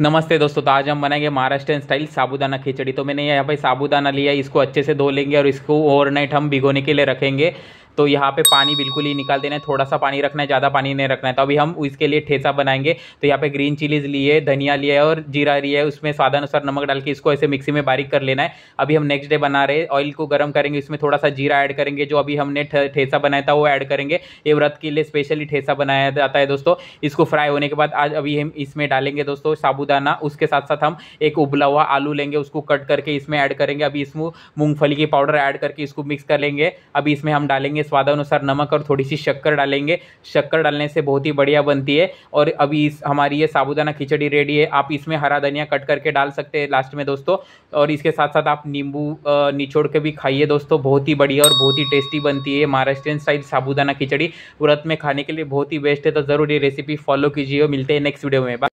नमस्ते दोस्तों तो आज हम बनाएंगे महाराष्ट्र स्टाइल साबूदाना खिचड़ी तो मैंने यहाँ पे साबूदाना लिया इसको अच्छे से धो लेंगे और इसको ओवरनाइट हम भिगोने के लिए रखेंगे तो यहाँ पे पानी बिल्कुल ही निकाल देना है थोड़ा सा पानी रखना है ज़्यादा पानी नहीं रखना है तो अभी हम इसके लिए ठेसा बनाएंगे तो यहाँ पे ग्रीन चिलीज लिए धनिया लिया है और जीरा लिया है उसमें स्वादानुसार नमक डाल के इसको ऐसे मिक्सी में बारीक कर लेना है अभी हम नेक्स्ट डे बना रहे ऑयल को गर्म करेंगे इसमें थोड़ा सा जीरा ऐड करेंगे जो अभी हमने ठेसा बनाया था वो ऐड करेंगे ये व्रत के लिए स्पेशली ठेसा बनाया जाता है दोस्तों इसको फ्राई होने के बाद आज अभी हम इसमें डालेंगे दोस्तों साबुदाना उसके साथ साथ हम एक उबला हुआ आलू लेंगे उसको कट करके इसमें ऐड करेंगे अभी इसमें मूंगफली की पाउडर ऐड करके इसको मिक्स कर लेंगे अभी इसमें हम डालेंगे स्वादानुसार नमक और थोड़ी सी शक्कर डालेंगे शक्कर डालने से बहुत ही बढ़िया बनती है और अभी इस हमारी ये साबुदाना खिचड़ी रेडी है आप इसमें हरा धनिया कट करके डाल सकते हैं लास्ट में दोस्तों और इसके साथ साथ आप नींबू निचोड़ के भी खाइए दोस्तों बहुत ही बढ़िया और बहुत ही टेस्टी बनती है महाराष्ट्रियन स्टाइल साबुदाना खिचड़ी व्रत में खाने के लिए बहुत ही बेस्ट है तो ज़रूर ये रेसिपी फॉलो कीजिए मिलते हैं नेक्स्ट वीडियो में